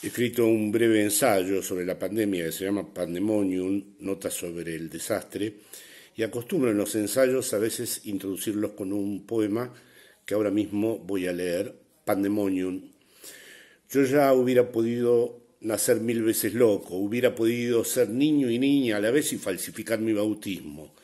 He escrito un breve ensayo sobre la pandemia que se llama Pandemonium, Notas sobre el Desastre, y acostumbro en los ensayos a veces introducirlos con un poema que ahora mismo voy a leer, Pandemonium. Yo ya hubiera podido nacer mil veces loco, hubiera podido ser niño y niña a la vez y falsificar mi bautismo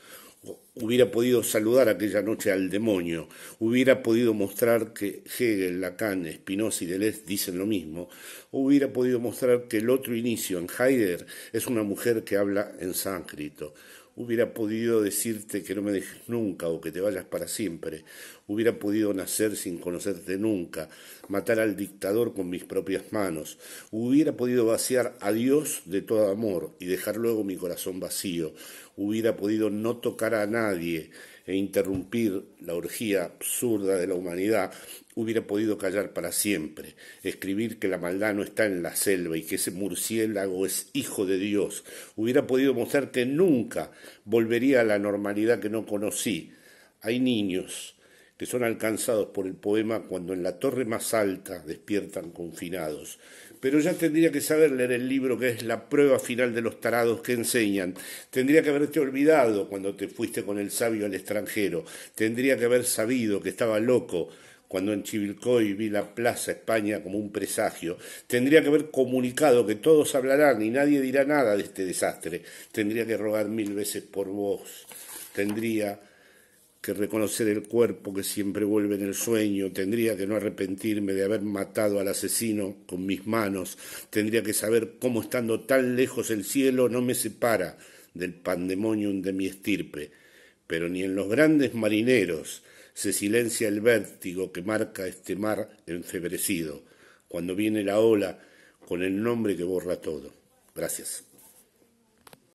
hubiera podido saludar aquella noche al demonio, hubiera podido mostrar que Hegel, Lacan, Spinoza y Deleuze dicen lo mismo, hubiera podido mostrar que el otro inicio en Heidegger es una mujer que habla en sánscrito, hubiera podido decirte que no me dejes nunca o que te vayas para siempre, hubiera podido nacer sin conocerte nunca, matar al dictador con mis propias manos, hubiera podido vaciar a Dios de todo amor y dejar luego mi corazón vacío, hubiera podido no tocar a nadie, e interrumpir la orgía absurda de la humanidad, hubiera podido callar para siempre, escribir que la maldad no está en la selva y que ese murciélago es hijo de Dios, hubiera podido mostrar que nunca volvería a la normalidad que no conocí. Hay niños, que son alcanzados por el poema cuando en la torre más alta despiertan confinados. Pero ya tendría que saber leer el libro que es la prueba final de los tarados que enseñan. Tendría que haberte olvidado cuando te fuiste con el sabio al extranjero. Tendría que haber sabido que estaba loco cuando en Chivilcoy vi la Plaza España como un presagio. Tendría que haber comunicado que todos hablarán y nadie dirá nada de este desastre. Tendría que rogar mil veces por vos. Tendría que reconocer el cuerpo que siempre vuelve en el sueño, tendría que no arrepentirme de haber matado al asesino con mis manos, tendría que saber cómo estando tan lejos el cielo no me separa del pandemonium de mi estirpe. Pero ni en los grandes marineros se silencia el vértigo que marca este mar enfebrecido, cuando viene la ola con el nombre que borra todo. Gracias.